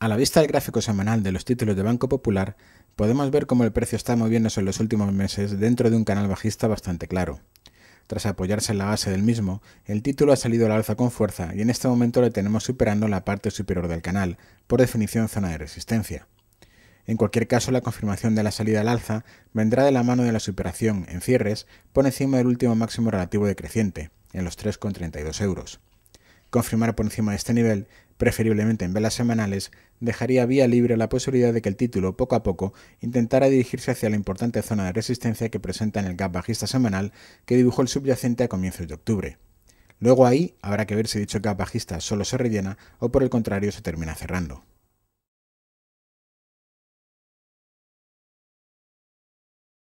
A la vista del gráfico semanal de los títulos de Banco Popular, podemos ver cómo el precio está moviéndose en los últimos meses dentro de un canal bajista bastante claro. Tras apoyarse en la base del mismo, el título ha salido al alza con fuerza y en este momento lo tenemos superando la parte superior del canal, por definición zona de resistencia. En cualquier caso, la confirmación de la salida al alza vendrá de la mano de la superación en cierres por encima del último máximo relativo decreciente, en los 3,32 euros. Confirmar por encima de este nivel, preferiblemente en velas semanales, dejaría vía libre la posibilidad de que el título poco a poco intentara dirigirse hacia la importante zona de resistencia que presenta en el gap bajista semanal que dibujó el subyacente a comienzos de octubre. Luego ahí habrá que ver si dicho gap bajista solo se rellena o por el contrario se termina cerrando.